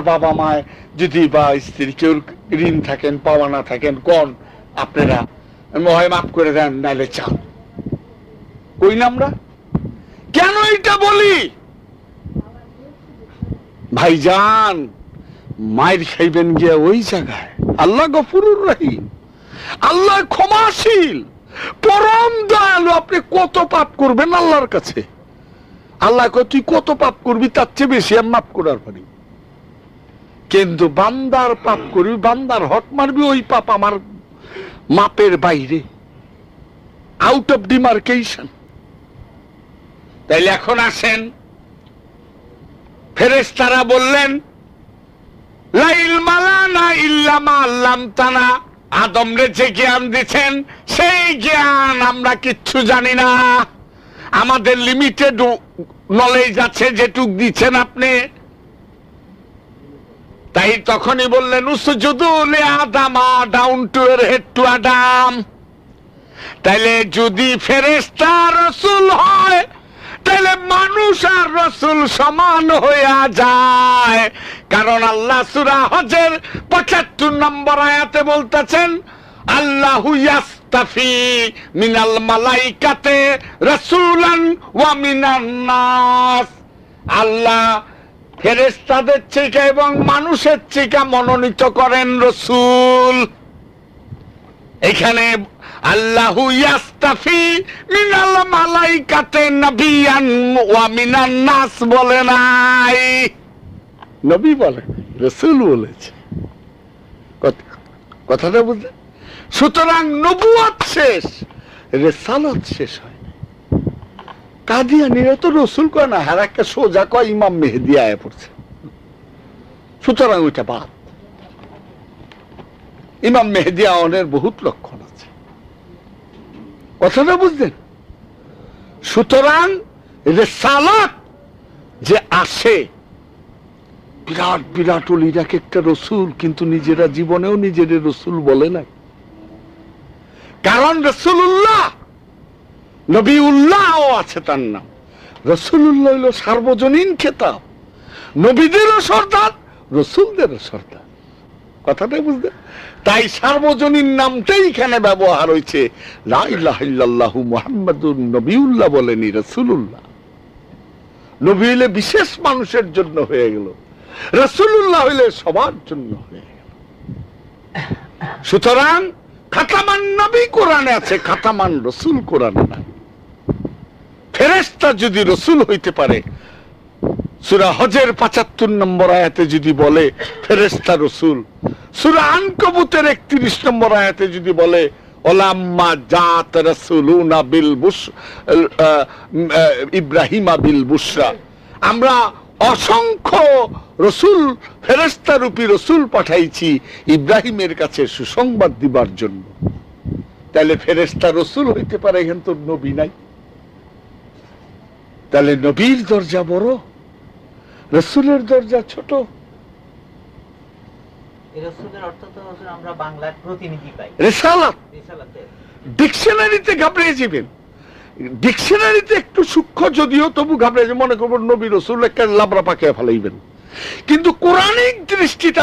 আপনার বাবা মায় যদি বা স্ত্রী কেউ ঋণ থাকেন পাওয়া না থাকেন কন আপনারা মহায় মাফ করে দেন নাইলে চান কই না আমরা কেন এটা বলি ভাই যান মায়ের খাইবেন গিয়া ওই জায়গায় আল্লাহ গফুরুর রাহিম আল্লাহ ক্ষমাশীল পরম দয়ালু আপনি কত পাপ করবেন আল্লাহর কাছে আল্লাহ তুই কত পাপ করবি তার চেয়ে বেশি আমি মাফ করার পারি কিন্তু বান্দার পাপ করবি বান্দার হক মারবি ওই পাপ আমার মাপের বাইরে আউট অফ ডিমার্কেশন তাইলে এখন আসেন ফেরেস তারা বললেন লাইল মালানা ইল্লামা আল্লাম তানা আদমরে যে জ্ঞান দিচ্ছেন সেই জ্ঞান আমরা কিচ্ছু জানি না আমাদের লিমিটেড নলেজ আছে যেটুক দিচ্ছেন আপনি তাই তখনই বললেন উসজুদুলে আদামা down to head to Adam তাইলে যদি ফেরেস্তা রসুল হয় তাহলে মানুষ আর রসুল সমান হইয়া যায় কারণ আল্লাহ সুরা হজের পঁচাত্তর নম্বর আয়াতে বলতেছেন আল্লাহ ইয়াস্তাফি মিনাল মালাইকাতে রসুলান ওয়া মিনান নাস আল্লাহ ফেরেস্তাদের চিকা এবং মানুষের চিকা মনোনীত করেন রসুল এখানে ওয়া বলে রসুল কথাটা সুতরাং নবুয়াত শেষ রেসালত শেষ হয় কাদিয়ানিরা তো রসুল কয় না হার হ্যাঁ, সোজা কয় ইমাম মেহেদি পড়ছে সুতরাং ওইটা বাদ ইমাম মেহেদি আওয়ানের বহুত লক্ষণ আছে কথাটা বুঝলেন সুতরাং রেসালাত যে আসে বিরাট বিরাট অলিরাকে একটা রসুল কিন্তু নিজেরা জীবনেও নিজেদের রসুল বলে নাই কারণ উল্লাহ নবী উল্লাহ আছে তার নাম রসুল্লাহ হইল সার্বজনীন খেতাব নবীদেরও সর্দার রসুলদেরও সর্দার কথাটাই বুঝতে তাই সার্বজনীন নামটাই এখানে ব্যবহার হয়েছে লাইল্লাহ মোহাম্মদুর নবীউল্লাহ বলেনি রসুল্লাহ নবী হইলে বিশেষ মানুষের জন্য হয়ে গেল রসুল্লাহ হইলে সবার জন্য হয়ে গেল সুতরাং খাতামান নবী কোরআনে আছে খাতামান রসুল কোরআনে নাই ফেরেস্তা যদি রসুল হইতে পারে সুরা হজের পঁচাত্তর নম্বর আয়াতে যদি বলে ফেরেস্তা রসুল সুরা আনকবুতের একত্রিশ নম্বর আয়াতে যদি বলে ওলাম্মা জাত রসুলুনা বিল বুস ইব্রাহিমা বিল বুসরা আমরা অসংখ্য রসুল ফেরেস্তারূপী রসুল পাঠাইছি ইব্রাহিমের কাছে সুসংবাদ দিবার জন্য তাহলে ফেরেস্তা রসুল হইতে পারে এখান তো নবী নাই তাহলে নবীর দরজা বড় রসুলের দরজা ছোট লাবরা কিন্তু দৃষ্টিতে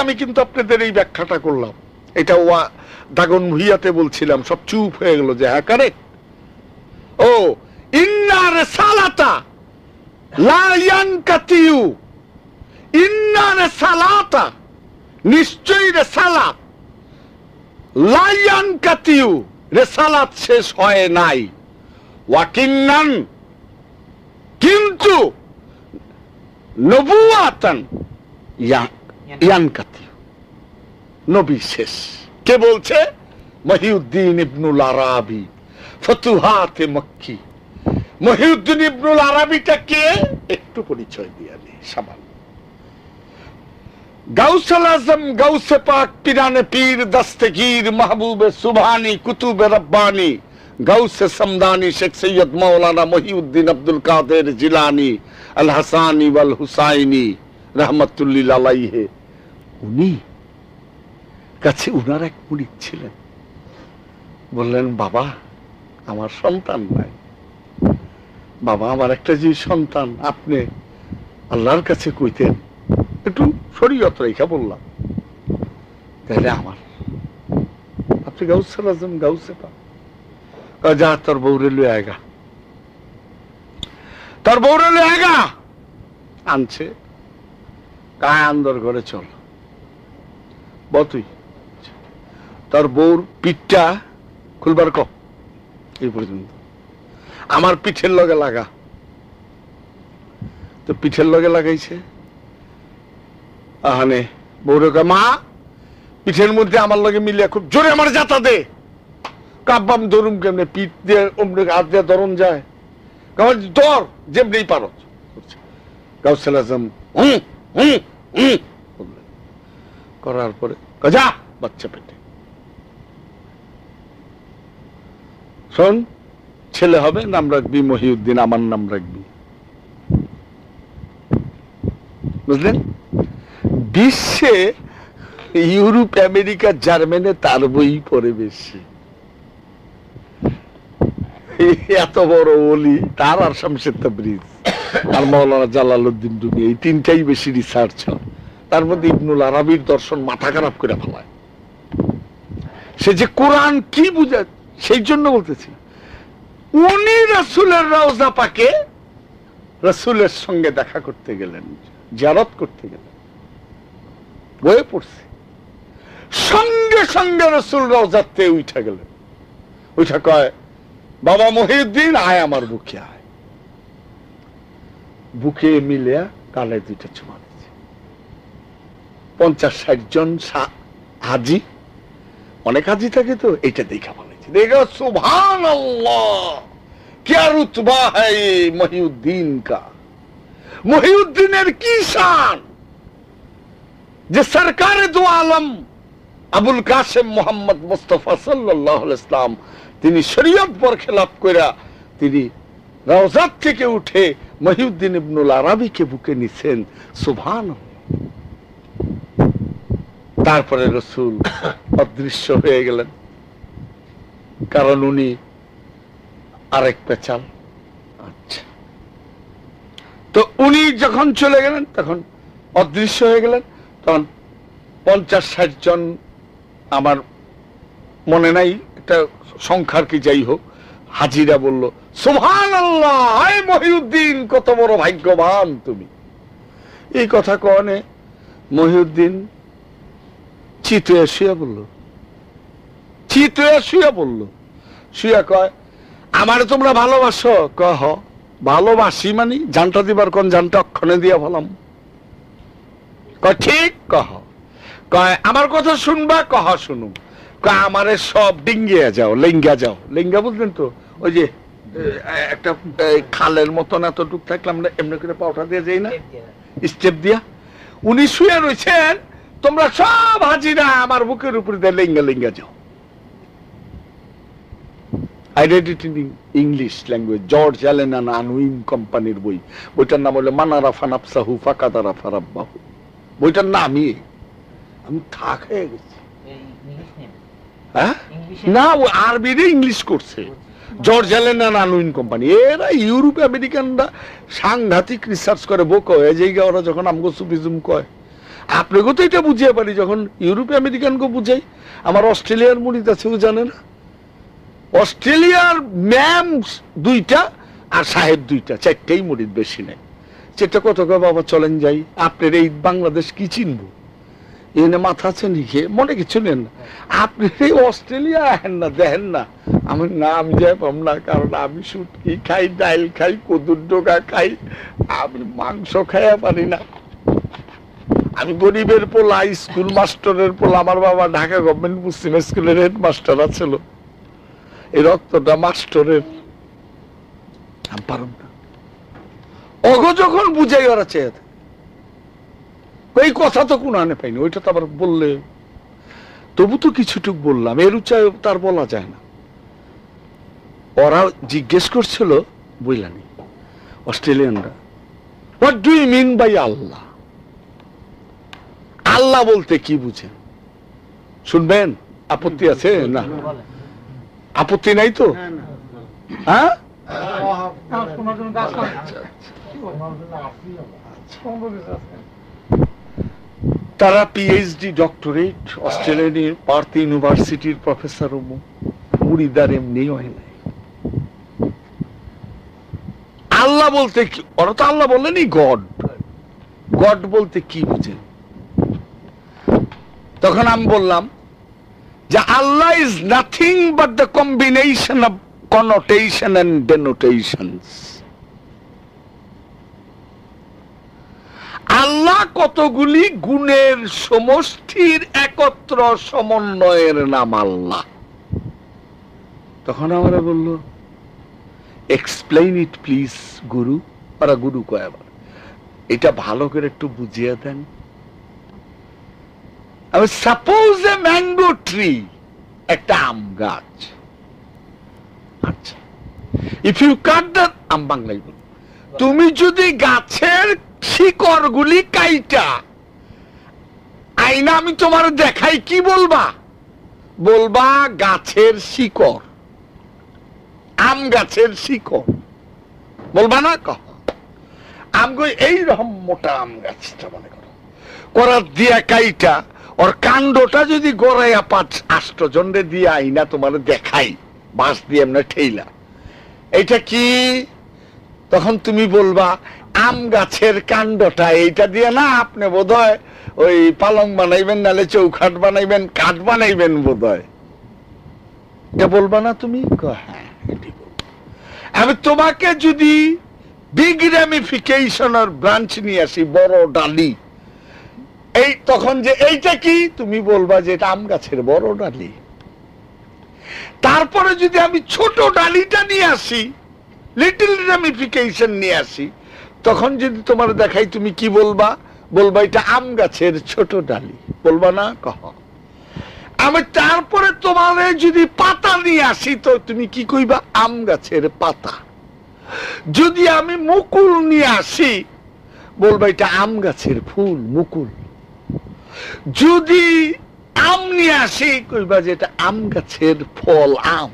আমি কিন্তু আপনাদের এই ব্যাখ্যাটা করলাম এটা ওয়া দাগন ভুইয়াতে বলছিলাম সব চুপ হয়ে গেল যে হ্যাঁ কারেক্ট ও ইন্না রেসালাতা লায়ান কাতিউ ইন্নার সালাতা নিশ্চয়ই রে সালাত লায়ান কাতিউ রে সালাত শেষ হয় নাই ওয়াকিন্নান কিন্তু নবুয়াতান ইয়ান কাতিউ নবী শেষ কে বলছে মহিউদ্দিন ইবনুল আরাবি ফতুহাতে মক্কি মহিউদ্দিন ইবনুল আরাবিটা কে একটু পরিচয় দিয়ে আমি সামাল গাউসাল আজম গাউসে পাক পিরানে পীর মাহবুবে সুবহানি কুতুবে রব্বানি গাউসে সমদানি শেখ সৈয়দ মহিউদ্দিন আব্দুল কাদের জিলানি আল হাসানি ওয়াল হুসাইনি রহমতুল্লিল আলাইহে উনি কাছে উনার এক মুড়িদ ছিলেন বললেন বাবা আমার সন্তান নাই বাবা আমার একটা যে সন্তান আপনি আল্লাহর কাছে কইতেন একটু শরীয়ত রেখা বললাম তাহলে আমার আপনি গাউসে রাজম গাউসে পা যা তোর বৌরে লুয়ে আয়গা তোর বৌরে লুয়ে আয়গা আনছে গায়ে আন্দর ঘরে চল বতুই তোর বউর পিঠটা খুলবার ক এই পর্যন্ত আমার পিঠের লগে লাগা তো পিঠের লগে লাগাইছে আহানে বৌরকে মা পিঠের মধ্যে আমার লগে মিলিয়া খুব জোরে আমার যাতা দে কাব্বাম ধরুম কেমনে পিঠ দিয়ে অমনি হাত দিয়ে ধরন যায় ধর যেমনি পারো কাউসাল আজম হুম হুম হুম করার পরে যা বাচ্চা পেটে শোন ছেলে হবে নাম রাখবি মহিউদ্দিন আমার নাম রাখবি বুঝলেন বিশ্বে ইউরোপ আমেরিকা জার্মানে তার বই পরে বেশি এত বড় অলি তার আর শামশের তাবরিজ আর মৌলানা উদ্দিন রুমি এই তিনটাই বেশি রিসার্চ হয় তার মধ্যে ইবনুল আরবির দর্শন মাথা খারাপ করে ফেলায় সে যে কোরআন কি বুঝা সেই জন্য বলতেছি উনি রসুলের রওজা পাকে রসুলের সঙ্গে দেখা করতে গেলেন জারত করতে গেলেন বয়ে পড়ছে সঙ্গে সঙ্গে রসুল রওজাতে উঠে গেলেন উঠা কয় বাবা মহিউদ্দিন আয় আমার বুকে আয় বুকে মিলিয়া কালে দুইটা চুমা দিচ্ছে পঞ্চাশ ষাট জন হাজি অনেক হাজি থাকে তো এটা দেখা বলেছে দেখা সুভান আল্লাহ क्या रुतबा है ये महीउद्दीन का মহিউদ্দিনের কি শান যে সরকার দু আলম আবুল কাসেম মোহাম্মদ মোস্তফা সাল্লাহ ইসলাম তিনি শরীয়ত বরখেলাপ কইরা তিনি রওজাত থেকে উঠে মহিউদ্দিন ইবনুল আরবিকে বুকে নিছেন সুভান তারপরে রসুল অদৃশ্য হয়ে গেলেন কারণ উনি আরেক পেঁচাল আচ্ছা তো উনি যখন চলে গেলেন তখন অদৃশ্য হয়ে গেলেন তখন পঞ্চাশ ষাট জন আমার মনে নাই একটা সংখ্যার কি যাই হোক হাজিরা বলল সোহান আল্লাহ হায় মহিউদ্দিন কত বড় ভাগ্যবান তুমি এই কথা কনে মহিউদ্দিন চিতয়া শুয়া বলল চিতয়া শুয়া বলল শুয়া কয় আমারে তোমরা ভালোবাসো কহ ভালোবাসি মানে জানটা দিবার কোন জানটা অক্ষণে দিয়া ভালাম ঠিক কহ কয় আমার কথা শুনবা কহ শুনুম কয় আমারে সব ডিঙ্গিয়া যাও লিঙ্গা যাও লিঙ্গা বুঝলেন তো ওই যে একটা খালের মতন এতটুক থাকলাম না এমনি করে পাউটা দিয়ে যাই না স্টেপ দিয়া উনি শুয়ে রয়েছেন তোমরা সব হাজিরা আমার বুকের উপরে দিয়ে লিঙ্গা লিঙ্গা যাও I read it in English language George Allen and Unwin কোম্পানির বই বইটার নাম হলো মানারা ফানাফসাহু ফাকাদারা ফারাব্বাহু বইটার নামই আমি থাক হয়ে গেছি হ্যাঁ না ও আরবিরে ইংলিশ করছে George Allen and Unwin company এরা ইউরোপে আমেরিকানরা সাংঘাতিক রিসার্চ করে বো কয় এই যে ওরা যখন আমগো সুফিজম কয় আপনাকেও তো এটা বুঝিয়ে পারি যখন ইউরোপে আমেরিকানকে বুঝাই আমার অস্ট্রেলিয়ার মুড়িদ আছে ও জানে না অস্ট্রেলিয়ার ম্যাম দুইটা আর সাহেব দুইটা চারটেই মরিদ বেশি নেই চেটা কত বাবা চলেন যাই আপনার এই বাংলাদেশ কি চিনব এনে মাথা আছে নিখে মনে কিছু নেন না আপনি এই অস্ট্রেলিয়া আহেন না দেখেন না আমি না আমি যাই পাম না কারণ আমি সুটকি খাই ডাইল খাই কদুর ডোকা খাই আমি মাংস খাইয়া পারি না আমি গরিবের পোলা স্কুল মাস্টারের পোলা আমার বাবা ঢাকা গভর্নমেন্ট মুসলিম স্কুলের হেড মাস্টার আছিল এই রক্তটা মাস্টরের আমি পারব না অগ যখন বুঝাই ওরা চেয়ে এই কথা তো কোনো আনে পাইনি ওইটা তো আবার বললে তবু তো কিছুটুক বললাম এর তার বলা যায় না ওরা জিজ্ঞেস করছিল বুঝলানি অস্ট্রেলিয়ানরা হোয়াট ডু মিন বাই আল্লাহ আল্লাহ বলতে কি বুঝেন শুনবেন আপত্তি আছে না আপত্তি নাই তো হ্যাঁ তারা পিএইচডি ডক্টরেট অস্ট্রেলিয়ানের পার্থ ইউনিভার্সিটির প্রফেসর মুড়িদার এমনিই হয় নাই আল্লাহ বলতে কি ওরা তো আল্লাহ বলেনি গড গড বলতে কি বুঝেন তখন আমি বললাম যে আল্লাহ is nothing but the combination of connotation and denotation আল্লাহ কতগুলি গুণের সমষ্টির একত্র সমন্বয়ের নাম আল্লাহ তখন আমরা বলল এক্সপ্লেইন ইট প্লিজ গুরু ওরা গুরু কয় আবার এটা ভালো করে একটু বুঝিয়ে দেন সাপোজ এ ম্যাঙ্গো ট্রি একটা আম গাছ আচ্ছা ইফ ইউ কাট দ্য আম বাংলায় বল তুমি যদি গাছের শিকড়গুলি কাইটা আইনা আমি তোমার দেখাই কি বলবা বলবা গাছের শিকড় আম গাছের শিকড় বলবা না কহ আম এই রকম মোটা আম গাছটা মনে করো করার দিয়া কাইটা ওর কাণ্ডটা যদি গড়াইয়া পাঁচ আষ্ট দিয়ে আইনা তোমার দেখাই বাঁশ দিয়ে এমনি ঠেইলা এটা কি তখন তুমি বলবা আম গাছের কাণ্ডটা এইটা দিয়ে না আপনি বোধ ওই পালং বানাইবেন নালে চৌখাট বানাইবেন কাঠ বানাইবেন বোধ এটা বলবা না তুমি হ্যাঁ আমি তোমাকে যদি বিগ ব্রাঞ্চ নিয়ে আসি বড় ডালি এই তখন যে এইটা কি তুমি বলবা যে এটা আম গাছের বড় ডালি তারপরে যদি আমি ছোট ডালিটা নিয়ে আসি লিটল রেমিফিকেশন নিয়ে আসি তখন যদি তোমার দেখাই তুমি কি বলবা বলবা এটা আম গাছের ছোট ডালি বলবা না কহ আমি তারপরে তোমার যদি পাতা নিয়ে আসি তো তুমি কি কইবা আম গাছের পাতা যদি আমি মুকুল নিয়ে আসি বলবা এটা আম গাছের ফুল মুকুল যদি আম নিয়ে আসি কইবা যে এটা আম গাছের ফল আম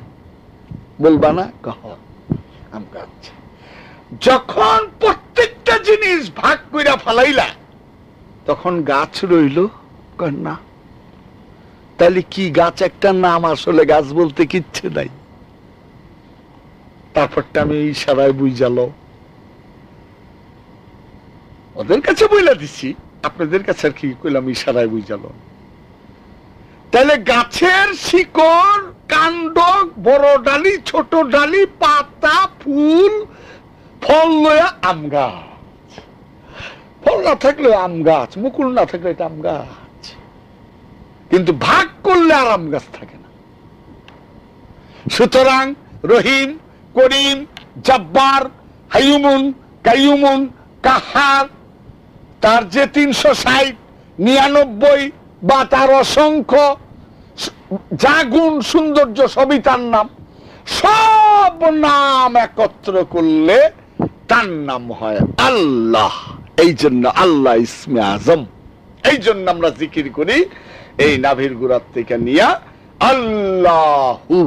বলবা না কহ আম গাছ যখন প্রত্যেকটা জিনিস ভাগ করে ফালাইলা তখন গাছ রইল না তাহলে কি গাছ একটা নাম আসলে গাছ বলতে কিচ্ছে নাই তারপরটা আমি এই সারায় বুঝালো ওদের কাছে বইলা দিছি আপনাদের কাছে আর কি কইলাম ইশারায় বুঝালো তাহলে গাছের শিকড় কাণ্ড বড় ডালি ছোট ডালি পাতা ফুল ফল লয়া আম গাছ ফল না থাকলে আম গাছ মুকুল না থাকলে এটা আম গাছ কিন্তু ভাগ করলে আর আম গাছ থাকে না সুতরাং রহিম করিম জব্বার হাইমুন কাইমুন কাহার তার যে তিনশো ষাট নিরানব্বই বা তার অসংখ্য যা গুণ সৌন্দর্য সবই তার নাম সব নাম একত্র করলে তার নাম হয় আল্লাহ এই জন্য আল্লাহ ইসমে আজম এই জন্য আমরা জিকির করি এই নাভির গুড়ার থেকে নিয়া আল্লাহু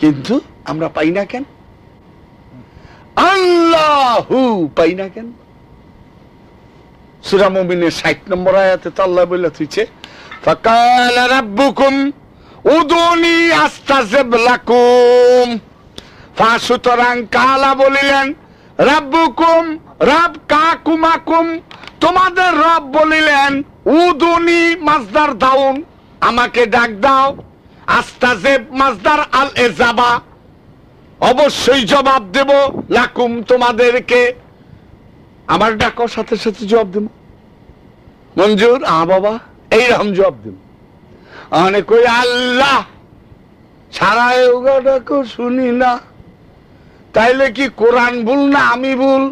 কিন্তু আমরা পাই না কেন আল্লাহু পাই না কেন সুরা মমিনের ষাট নম্বর আয়াতে তো আল্লাহ বলে তুইছে ফকাল রাব্বুকুম উদুনি আস্তাজেব লাকুম ফা সুতরাং কালা বলিলেন রাব্বুকুম রাব কাকুমাকুম তোমাদের রব বলিলেন উদুনি মাজদার দাউন আমাকে ডাক দাও আস্তাজেব মাজদার আল এজাবা অবশ্যই জবাব দেব লাকুম তোমাদেরকে আমার ডাকার সাথে সাথে জবাব দেবো মঞ্জুর আ বাবা এইরকম জব দিন অনেক কই আল্লাহ ছাড়া এগাটা কেউ শুনি না তাইলে কি কোরআন ভুল না আমি ভুল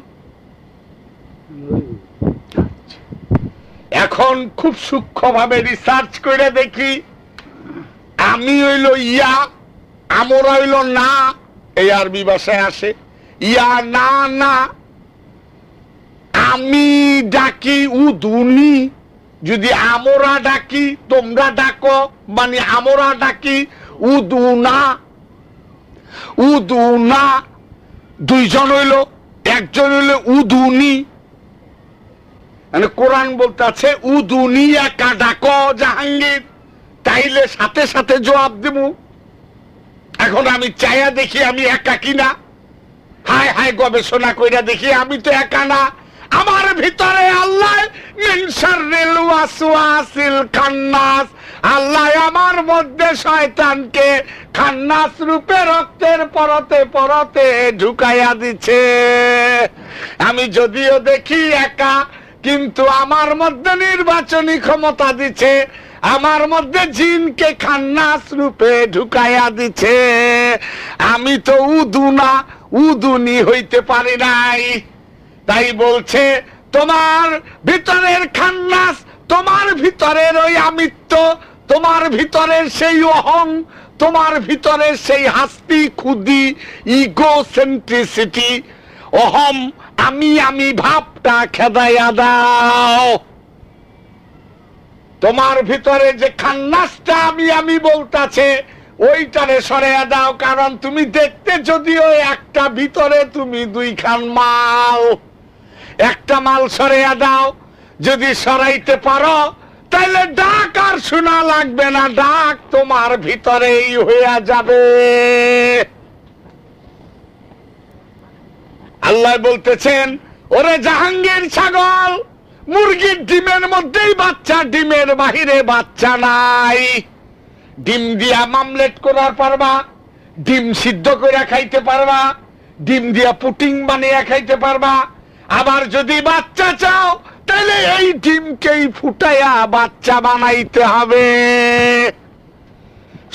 এখন খুব সূক্ষ্মভাবে রিসার্চ করে দেখি আমি হইল ইয়া আমরা হইল না এই আরবি ভাষায় আসে ইয়া না না আমি ডাকি উদুনি যদি আমরা ডাকি তোমরা ডাকো মানে আমরা ডাকি উদুনা উদুনা দুইজন হইল একজন হইল উদুনি মানে কোরআন বলতে আছে উদুনি একা ডাকো জাহাঙ্গীর তাইলে সাথে সাথে জবাব দেব এখন আমি চাইয়া দেখি আমি একা কিনা হায় হায় গবেষণা কইরা দেখি আমি তো একা না আমার ভিতরে আল্লাহ খান্নাস আল্লাহ আমার মধ্যে শয়তানকে খান্নাস রূপে রক্তের পরতে পরতে ঢুকাইয়া দিছে আমি যদিও দেখি একা কিন্তু আমার মধ্যে নির্বাচনী ক্ষমতা দিছে আমার মধ্যে জিনকে খান্নাস রূপে ঢুকাইয়া দিছে আমি তো উদুনা উদুনি হইতে পারি নাই তাই বলছে তোমার ভিতরের খান্নাস তোমার ভিতরের ওই আমিত্ব তোমার ভিতরের সেই অহং তোমার ভিতরের সেই হাস্তি খুদি সেন্ট্রিসিটি অহম আমি আমি ভাবটা খেদাইয়া দাও তোমার ভিতরে যে খান্নাসটা আমি আমি বলতাছে ওইটারে সরাইয়া দাও কারণ তুমি দেখতে যদিও একটা ভিতরে তুমি দুই খান মাও একটা মাল সরাইয়া দাও যদি সরাইতে পারো তাহলে ডাক আর শোনা লাগবে না ডাক তোমার ভিতরেই হইয়া যাবে আল্লাহ বলতেছেন ওরে জাহাঙ্গীর ছাগল মুরগির ডিমের মধ্যেই বাচ্চা ডিমের বাহিরে বাচ্চা নাই ডিম দিয়া মামলেট করার পারবা ডিম সিদ্ধ করে খাইতে পারবা ডিম দিয়া পুটিং বানিয়ে খাইতে পারবা আবার যদি বাচ্চা চাও তাহলে এই ডিমকেই ফুটাইয়া বাচ্চা বানাইতে হবে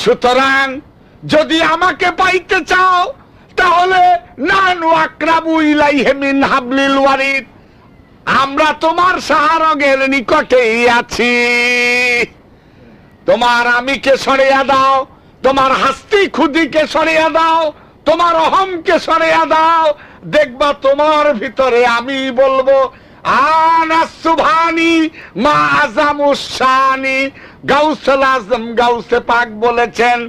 সুতরাং যদি আমাকে পাইতে চাও তাহলে হাবলিল ওয়ারিদ আমরা তোমার সাহারগের নিকটেই আছি তোমার আমিকে সরিয়া দাও তোমার হাস্তি খুদিকে সরিয়া দাও তোমার অহমকে সরিয়া দাও দেখবা তোমার ভিতরে আমি বলবো বলেছেন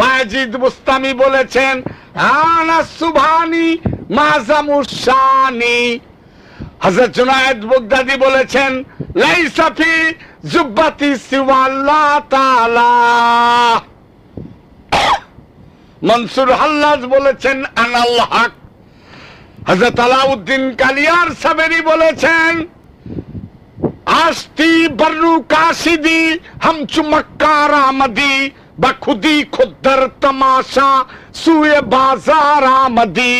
বায়াজিদ মুস্তামি বলেছেন আনাসুভানি মা আজামুসানি হজরত বুগদাদি বলেছেন লাইসাফি জুব্বাতি সিওয়াল্লাহ তাআলা মনসুর হাল্লাজ বলেছেন আনাল হক হজরত আলাউদ্দিন কালিয়ার সাবেরি বলেছেন আস্তি বর্রু কাশিদি হামচু মক্কার আমদি বা খুদি খুদ্দর তমাশা সুয়ে বাজার আমদি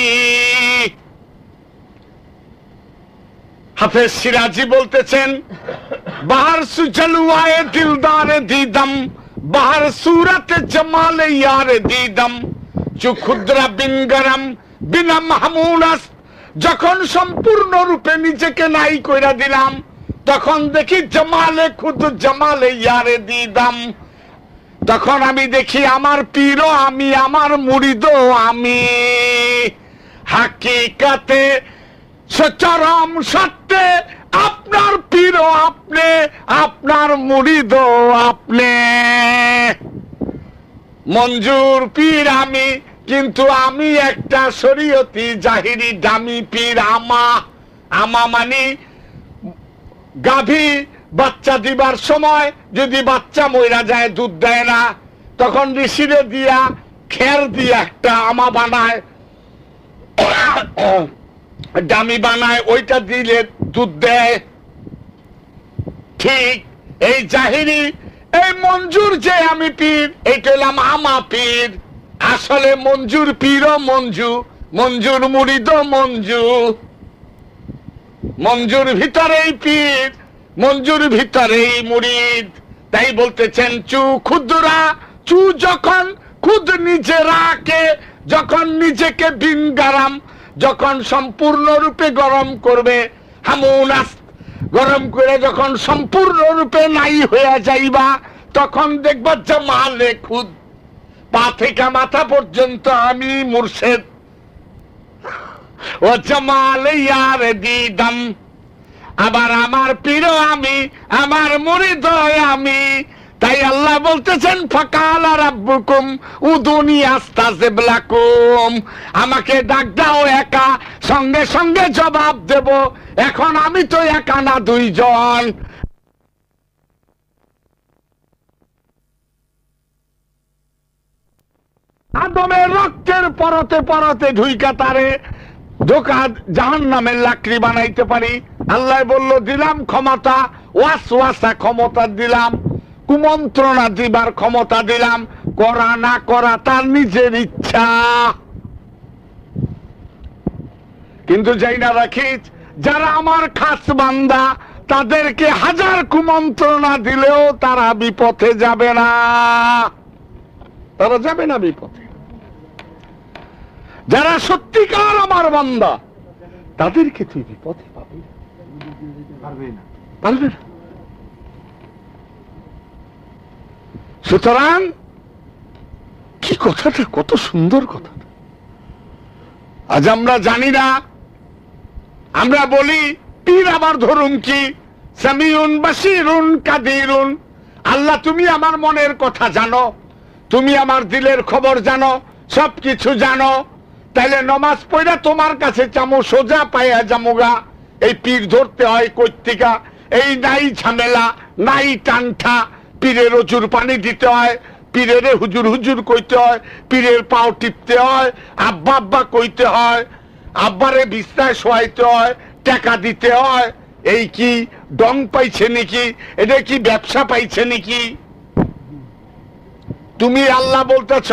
হাফেজ সিরাজি বলতেছেন বাহার সু জলুয়ায়ে দিলদারে দিদম বাহার সুরত জমালে ইয়ারে দিদম চু খুদ্রা বিনা মাহমুদ আস্ত যখন সম্পূর্ণরূপে নিজেকে নাই কইরা দিলাম তখন দেখি জমালে খুদ জমালে ইয়ারে দিদাম তখন আমি দেখি আমার পীর আমি আমার মুড়িদ আমি হাকিকাতে সচরম সত্যে আপনার পীর আপনি আপনার মুড়িদ আপনি মঞ্জুর পীর আমি কিন্তু আমি একটা শরীয়তি জাহিরি দামি পীর আমা আমা মানে গাভী বাচ্চা দিবার সময় যদি বাচ্চা মইরা যায় দুধ দেয় না তখন ঋষিরে দিয়া খের দিয়ে একটা আমা বানায় ডামি বানায় ওইটা দিলে দুধ দেয় ঠিক এই জাহিরি এই মঞ্জুর যে আমি পীর এইটা হলাম আমা পীর আসলে মঞ্জুর পীর মঞ্জু মঞ্জুর মুড়িদ মঞ্জু মঞ্জুর ভিতরেই পীর মঞ্জুর ভিতরেই মুড়িদ তাই বলতেছেন চু ক্ষুদ্রা চু যখন খুদ কে যখন নিজেকে দিন গরম যখন সম্পূর্ণরূপে গরম করবে হামুন গরম করে যখন সম্পূর্ণরূপে নাই হয়ে যাইবা তখন দেখবা জামালে খুদ পা থেকে মাথা পর্যন্ত আমি মুর্শেদ ও জামাল আবার আমার পীর আমি আমার আমি তাই আল্লাহ বলতেছেন ফাকাল রাব্বুকুম উদুনি আস্তাজিব আমাকে ডাক দাও একা সঙ্গে সঙ্গে জবাব দেব এখন আমি তো একা না দুইজন আদমের রক্তের পরতে পরতে ঢুইকা তারে ধোকা জাহান নামের লাকড়ি বানাইতে পারি আল্লাহ বলল দিলাম ক্ষমতা ওয়াসা ক্ষমতা দিলাম কুমন্ত্রণা দিবার ক্ষমতা দিলাম করা না করা তার নিজের ইচ্ছা কিন্তু যাই না রাখিস যারা আমার খাস বান্দা তাদেরকে হাজার কুমন্ত্রণা দিলেও তারা বিপথে যাবে না তারা যাবে না বিপথে যারা সত্যিকার আমার বান্দা তাদেরকে তুই বিপথে পাবি পারবে না সুতরাং কি কথাটা কত সুন্দর কথাটা আজ আমরা জানি না আমরা বলি পীর আমার ধরুন কি সামিউন বাসিরুন কাদিরুন আল্লাহ তুমি আমার মনের কথা জানো তুমি আমার দিলের খবর জানো সবকিছু জানো তাইলে নমাজ পড়া তোমার কাছে চামো সোজা পায়া জামুগা এই পীর ধরতে হয় কর্তিকা এই নাই ঝামেলা নাই টানঠা পীরের অচুর পানি দিতে হয় পীরের হুজুর হুজুর কইতে হয় পীরের পাও টিপতে হয় আব্বা আব্বা কইতে হয় আব্বারে বিস্তায় শোয়াইতে হয় টাকা দিতে হয় এই কি ডং পাইছে নাকি এটা কি ব্যবসা পাইছে নাকি তুমি আল্লাহ বলতেছ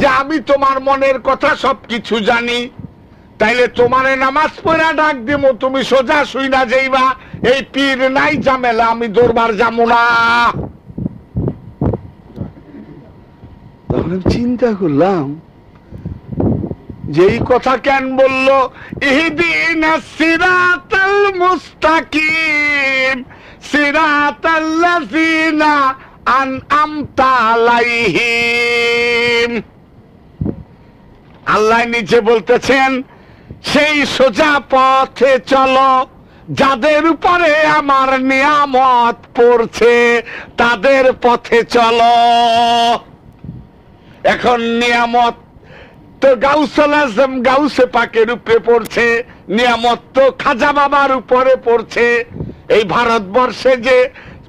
যে আমি তোমার মনের কথা সব কিছু জানি তাইলে তোমারে নামাজ পড়া ডাক দিব তুমি সোজা শুই না যাইবা এই পীর নাই জামেলা আমি দরবার যাবো না চিন্তা করলাম যেই কথা কেন বলল ইহদিন সিরাতাল মুস্তাকিম সিরাতাল্লাযিনা আনআমতা আলাইহিম আল্লাহ নিজে বলতেছেন সেই সোজা পথে চলো যাদের উপরে আমার নিয়ামত পড়ছে তাদের পথে চলো এখন নিয়ামত তো গাউসল আজম গাউসে পাকের উপরে পড়ছে নিয়ামত তো খাজা বাবার উপরে পড়ছে এই ভারতবর্ষে যে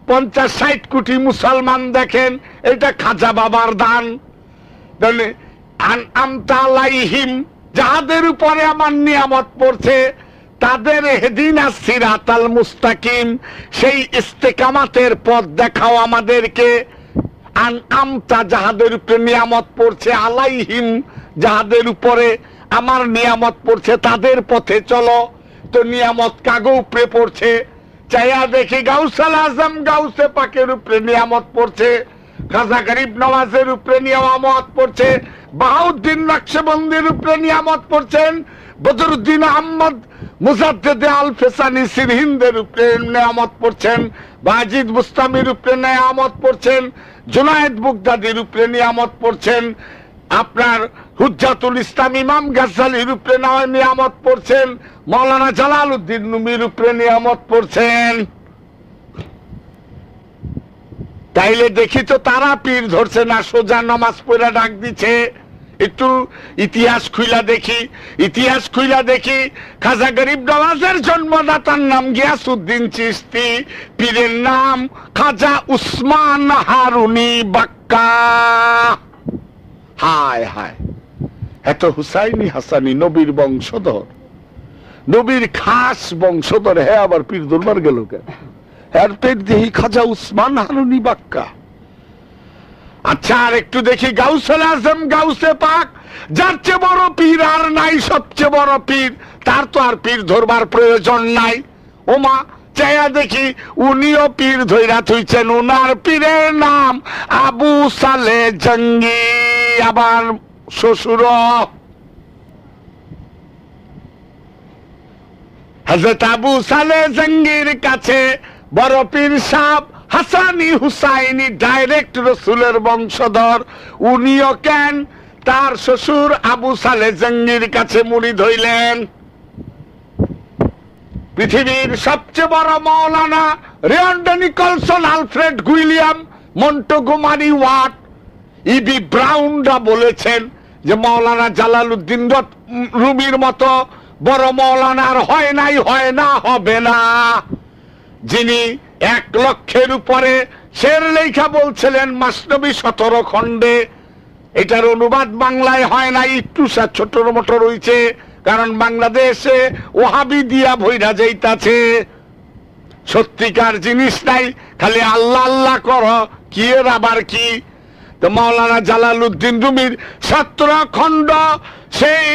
পঞ্চাশ ষাট কোটি মুসলমান দেখেন এটা খাজা বাবার দান আন আমতা যাহাদের উপরে আমার নিয়ামত পড়ছে তাদের হেদিনা আতাল মুস্তাকিম সেই ইস্তেকামাতের পথ দেখাও আমাদেরকে আন আমতা যাহাদের উপরে নিয়ামত পড়ছে আলাইহিম যাহাদের উপরে আমার নিয়ামত পড়ছে তাদের পথে চলো তো নিয়ামত কাগ উপরে পড়ছে চাইয়া দেখি গাউসাল আজম গাউসে পাকের উপরে নিয়ামত পড়ছে খাজা গরিব নওয়াজের উপরে নিয়ামত পড়ছে বাহাউদ্দিন নকশবন্দির উপরে নিয়ামত পড়ছেন বদরুদ্দিন আহমদ মুজাদ্দেদে আল ফেসানি সিরহিন্দের উপরে নিয়ামত পড়ছেন বাজিদ মুস্তামির উপরে নিয়ামত পড়ছেন জুনায়েদ বুগদাদির উপরে নিয়ামত পড়ছেন আপনার হুজাতুল ইসলাম ইমাম গাজ্জালির উপরে নিয়ামত পড়ছেন মৌলানা জালাল উদ্দিন নুমির উপরে নিয়ামত পড়ছেন তাইলে দেখি তো তারা পীর ধরছে না সোজা নমাজ পড়া ডাক দিচ্ছে একটু ইতিহাস খুইলা দেখি ইতিহাস খুইলা দেখি খাজা গরিব নওয়াজের জন্মদাতার নাম গিয়াসুদ্দিন চিস্তি পীরের নাম খাজা উসমান হারুনি বাক্কা হায় হায় এত হুসাইনি হাসানি নবীর বংশধর নবীর খাস বংশধর হ্যাঁ আবার পীর দুর্বার গেল কেন খাজা উসমান হারুনি বাক্কা আচ্ছা আর একটু দেখি গাউসেল আজম গাউসে পাক যার চেয়ে বড় পীর আর নাই সবচেয়ে বড় পীর তার তো আর পীর ধরবার প্রয়োজন নাই দেখি উনিও পীর ধৈরা থুইছেন উনার পীরের নাম আবু সালে জঙ্গি আবার শ্বশুর হজরত আবু সালে জঙ্গির কাছে বড় পীর সাহ হাসানি হুসাইনি ডাইরেক্ট রসুলের বংশধর উনিও কেন তার শ্বশুর আবু সালে জঙ্গির কাছে মুড়ি ধইলেন পৃথিবীর সবচেয়ে বড় মৌলানা Reynold Nicholson Alfred Guillaume Montgomery Watt EB ব্রাউনরা বলেছেন যে মৌলানা জালালুদ্দিন রুমির মতো বড় মৌলানার হয় নাই হয় না হবে না যিনি এক লক্ষের উপরে শের লেখা বলছিলেন মাসনবী সতেরো খণ্ডে এটার অনুবাদ বাংলায় হয় না একটু ছোট মোটো রয়েছে কারণ বাংলাদেশে ওহাবি দিয়া ভৈরা যাইতাছে সত্যিকার জিনিস নাই খালি আল্লাহ আল্লাহ কর কি এর আবার কি তো মাওলানা জালালুদ্দিন রুমির সত্র খণ্ড সেই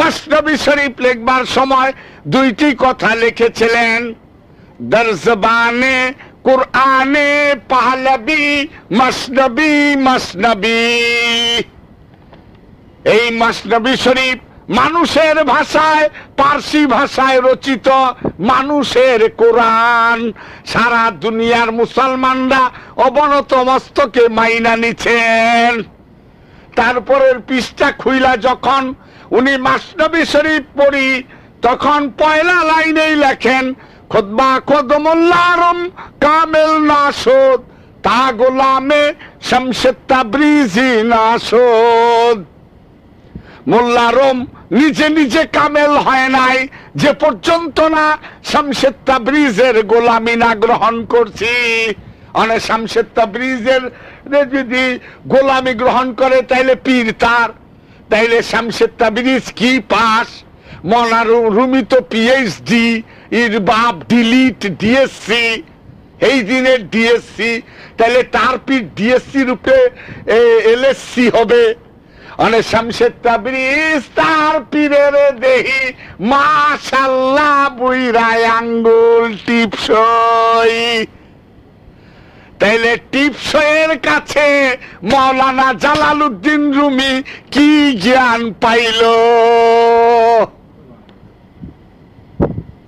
মাসনবী শরীফ লেখবার সময় দুইটি কথা লিখেছিলেন در زبان قرآن পাহলাবি মাসনবি মাসনবি এই মাসনবি শরীফ মানুষের ভাষায় পার্সি ভাষায় রচিত মানুষের কোরআন সারা দুনিয়ার মুসলমানরা অবনত মস্তকে মাইনা নিছেন তারপরের পৃষ্ঠা খুইলা যখন উনি মাসনবী শরীফ পড়ি তখন পয়লা লাইনেই লেখেন খোদবা খোদমুল্লারম কামেল নাশদ তা গোলামে শামশেদ তাবরিজি নাশদ মোল্লারম নিজে নিজে কামেল হয় নাই যে পর্যন্ত না শামশেদ তাবরিজের গোলামি না গ্রহণ করছি অনেক শামশেদ তাবরিজের যদি গোলামি গ্রহণ করে তাইলে পীর তার তাইলে শামশেদ তাবরিজ কি পাস মনার রুমি তো পিএইচডি ইর বাপ ডিলিট ডিএসসি এই দিনের ডিএসসি তাহলে তার পিঠ ডিএসসি রূপে এলএসসি হবে মানে শামশের তাবরিজ তার পীরের দেহি মাশাল্লাহ রায় আঙ্গুল টিপসই তাইলে টিপসয়ের কাছে মৌলানা জালালউদ্দিন রুমি কি জ্ঞান পাইলো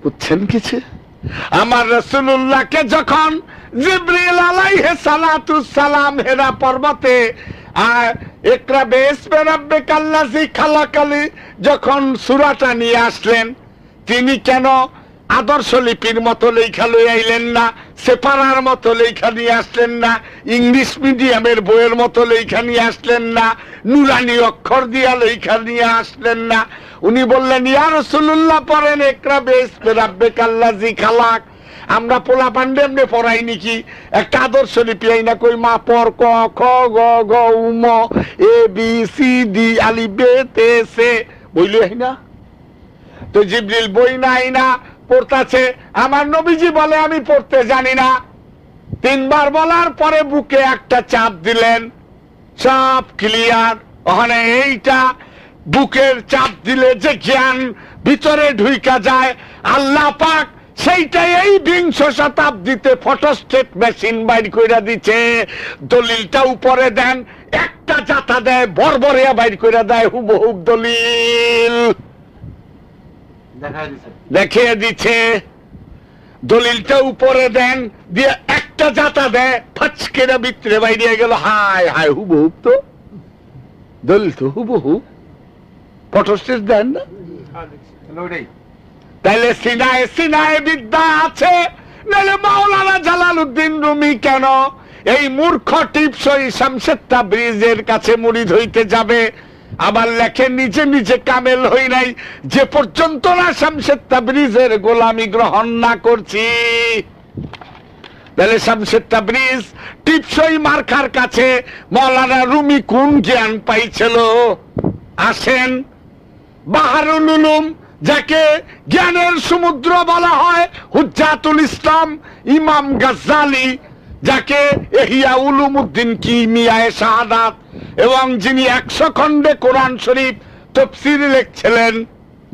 বুঝছেন কিছু আমার রসুল্লাহকে যখন জিব্রিল আলাইহে সালাতু সালাম হেরা পর্বতে আর একরা বেশ বেরাব্বে কাল্লাসি খালাকালি যখন সুরাটা নিয়ে আসলেন তিনি কেন আদর্শ লিপির মতো লেখা লই আইলেন না সেপারার মতো লেখা নিয়ে আসলেন না ইংলিশ মিডিয়ামের বইয়ের মতো লেখা নিয়ে আসলেন না নুরানি অক্ষর দিয়া লেখা নিয়ে আসলেন না উনি বললেন ইয়া রসুল্লাহ পড়েন একরা বেশ রাব্বে কাল্লাজি খালাক আমরা পোলা পান্ডে এমনি পড়াই নাকি একটা আদর্শ লিপি আই না কই মা পর ক খ গ গ ম এ বি সি ডি আলি বে তে সে বইলে না তো জিবলিল বই নাই না পড়তাছে আমার নবীজি বলে আমি পড়তে জানি না তিনবার বলার পরে বুকে একটা চাপ দিলেন চাপ ক্লিয়ার ওখানে এইটা বুকের চাপ দিলে যে জ্ঞান ভিতরে ঢুইকা যায় আল্লাহ পাক সেইটাই এই বিংশ শতাব্দীতে ফটোস্টেট মেশিন বাইর করে দিচ্ছে দলিলটা উপরে দেন একটা জাতা দেয় বর্বরিয়া বাইর করে দেয় হুবহুব দলিল দেখিয়ে দিচ্ছে দলিলটা উপরে দেন দিয়ে একটা জাতা দেয় ফাচকেরা বিত্রে বাইরে গেল হায় হায় হুবহুব তো দলিল তো হুবহুব ফটোস্টেজ দেন না তাহলে সিনায় সিনায় বিদ্যা আছে নাহলে মাওলানা উদ্দিন রুমি কেন এই মূর্খ টিপসই শামশেরটা ব্রিজের কাছে মুড়ি ধইতে যাবে আবার লেখে নিচে নিচে কামেল হই নাই যে পর্যন্ত না শামশেদ তাবরিজের গোলামি গ্রহণ না করছি তাহলে শামশেদ তাবরিজ টিপসই মার্কার কাছে মলানা রুমি কোন জ্ঞান পাইছিল আসেন বাহারুল উলুম যাকে জ্ঞানের সমুদ্র বলা হয় হুজাতুল ইসলাম ইমাম গাজ্জালি যাকে এহিয়া উলুমুদ্দিন কি মিয়ায় শাহাদাত এবং যিনি একশো খণ্ডে কোরআন শরীফ তফসির লিখছিলেন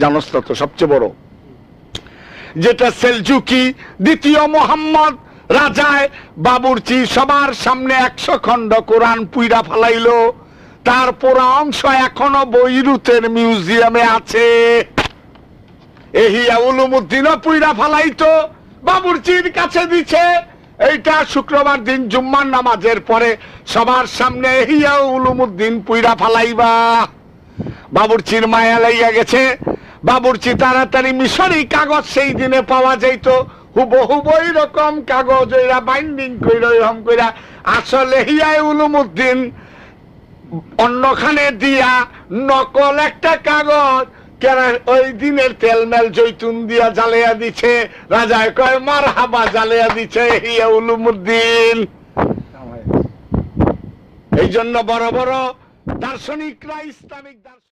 জানস তো সবচেয়ে বড় যেটা সেলজুকি দ্বিতীয় মোহাম্মদ রাজায় বাবুরচি সবার সামনে একশো খণ্ড কোরআন পুইরা ফালাইল তার পোড়া অংশ এখনো বৈরুতের মিউজিয়ামে আছে এহিয়া উলুমুদ্দিনও পুইরা ফালাইতো বাবুরচির কাছে দিছে এইটা শুক্রবার দিন জুম্মার নামাজের পরে সবার সামনে হিয়া উলুমুদ্দিন পুইরা ফালাইবা বাবুরচির মায়া লাইয়া গেছে বাবুরচি তাড়াতাড়ি মিশরি কাগজ সেই দিনে পাওয়া যাইত হুবহুব ওই রকম কাগজ ওইরা বাইন্ডিং কইরা ওইরকম কইরা আসলে হিয়া উলুমুদ্দিন অন্যখানে দিয়া নকল একটা কাগজ কেনা ওই দিনের তেল মেল জৈতুন দিয়া জ্বালিয়া দিছে রাজায় কয় মার হাবা জ্বালিয়া দিছে হিয়া উলুমুদ্দিন এই জন্য বড় বড় দার্শনিকরা ইসলামিক দার্শনিক